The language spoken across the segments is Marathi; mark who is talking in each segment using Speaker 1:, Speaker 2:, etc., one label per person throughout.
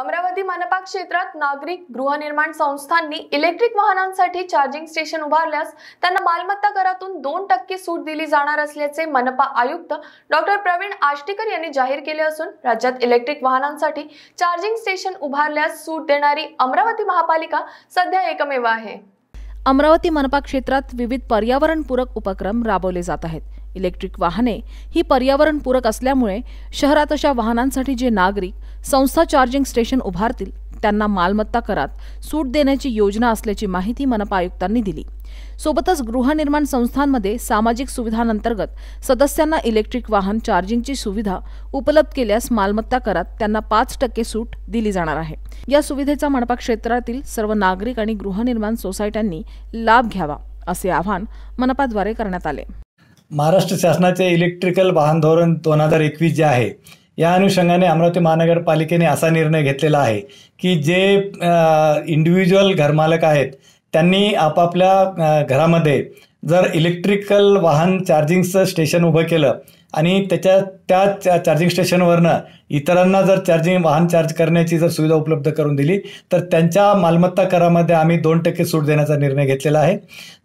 Speaker 1: अमरावती मनपा क्षेत्रात नागरिक गृहनिर्माण संस्थांनी इलेक्ट्रिक वाहनांसाठी चार्जिंग स्टेशन उभारल्यास त्यांना मालमत्ता करातून दोन टक्के सूट दिली जाणार असल्याचे मनपा आयुक्त डॉक्टर प्रवीण आष्टीकर यांनी जाहीर केले असून राज्यात इलेक्ट्रिक वाहनांसाठी चार्जिंग स्टेशन उभारल्यास सूट देणारी अमरावती महापालिका सध्या एकमेव आहे
Speaker 2: अमरावती मनपा क्षेत्रात विविध पर्यावरणपूरक उपक्रम राबवले जात आहेत इलेक्ट्रिक वाहने ही पर्यावरणपूरक असल्यामुळे शहरात अशा वाहनांसाठी जे नागरिक संस्था चार्जिंग स्टेशन उभारतील त्यांना मालमत्ता करात सूट देण्याची योजना असल्याची माहिती मनपा आयुक्तांनी दिली सोबतच गृहनिर्माण संस्थांमध्ये सामाजिक सुविधांअंतर्गत सदस्यांना इलेक्ट्रिक वाहन चार्जिंगची सुविधा उपलब्ध केल्यास मालमत्ता करात त्यांना पाच टक्के सूट दिली जाणार आहे या सुविधेचा मनपा क्षेत्रातील सर्व नागरिक आणि गृहनिर्माण सोसायट्यांनी लाभ घ्यावा असे आवाहन मनपाद्वारे करण्यात आले
Speaker 3: महाराष्ट्र शासनाचे इलेक्ट्रिकल वाहन धोरण दोन हजार एकवीस जे आहे या अनुषंगाने अमरावती महानगरपालिकेने असा निर्णय घेतलेला आहे की जे इंडिव्हिज्युअल घरमालक आहेत त्यांनी आपापल्या घरामध्ये जर इलेक्ट्रिकल वाहन चार्जिंगचं स्टेशन उभं केलं आणि त्याच्या त्या चार्जिंग स्टेशनवरनं इतरांना जर चार्जिंग वाहन चार्ज करण्याची जर सुविधा उपलब्ध करून दिली तर त्यांच्या मालमत्ता करामध्ये आम्ही दोन टक्के सूट देण्याचा निर्णय घेतलेला आहे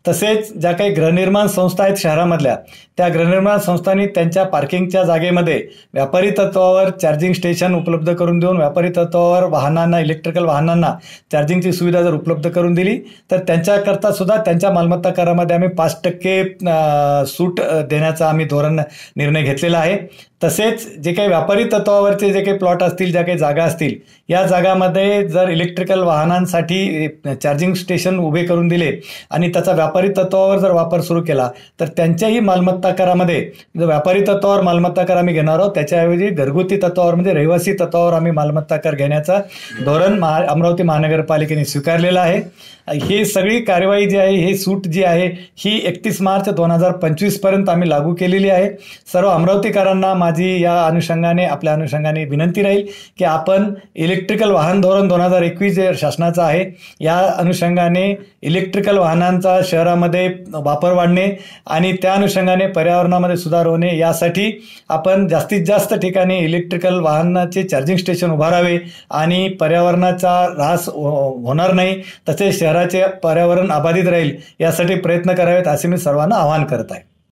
Speaker 3: तसेच ज्या काही गृहनिर्माण संस्था आहेत शहरामधल्या त्या गृहनिर्माण संस्थांनी त्यांच्या पार्किंगच्या जागेमध्ये व्यापारी तत्वावर चार्जिंग स्टेशन उपलब्ध करून देऊन व्यापारी तत्वावर वाहनांना इलेक्ट्रिकल वाहनांना चार्जिंगची सुविधा जर उपलब्ध करून दिली तर त्यांच्याकरता सुद्धा त्यांच्या मालमत्ता करामध्ये आम्ही पाच टक्के सूट देण्याचा आम्ही धोरण निर्णय घेतलेला आहे तसेच जे काही व्यापारी तत्वावरचे जे काही प्लॉट असतील ज्या काही जागा असतील या जागामध्ये जर इलेक्ट्रिकल वाहनांसाठी चार्जिंग स्टेशन उभे करून दिले आणि त्याचा व्यापारी तत्वावर जर वापर सुरू केला तर त्यांच्याही मालमत्ता करामध्ये जो व्यापारी तत्वावर मालमत्ता कर आम्ही घेणार आहोत त्याच्याऐवजी घरगुती तत्वावर म्हणजे रहिवासी तत्वावर आम्ही मालमत्ता कर घेण्याचा धोरण महा अमरावती महानगरपालिकेने स्वीकारलेलं आहे ही सगळी कार्यवाही जी आहे हे सूट जी आहे ही एकतीस मार्च दोन हजार पंचवीसपर्यंत आम्ही लागू केलेली आहे सर्व अमरावतीकरांना माझ्या माझी या अनुषंगाने आपल्या अनुषंगाने विनंती राहील की आपण इलेक्ट्रिकल वाहन धोरण दोन हजार एकवीस जे शासनाचं आहे या अनुषंगाने इलेक्ट्रिकल वाहनांचा शहरामध्ये वापर वाढणे आणि त्या अनुषंगाने पर्यावरणामध्ये सुधार होणे यासाठी आपण जास्तीत जास्त ठिकाणी इलेक्ट्रिकल वाहनाचे चार्जिंग स्टेशन उभारावे आणि पर्यावरणाचा ऱ्हास हो, होणार नाही तसेच शहराचे पर्यावरण अबाधित राहील यासाठी प्रयत्न करावेत असे मी सर्वांना आवाहन करत आहे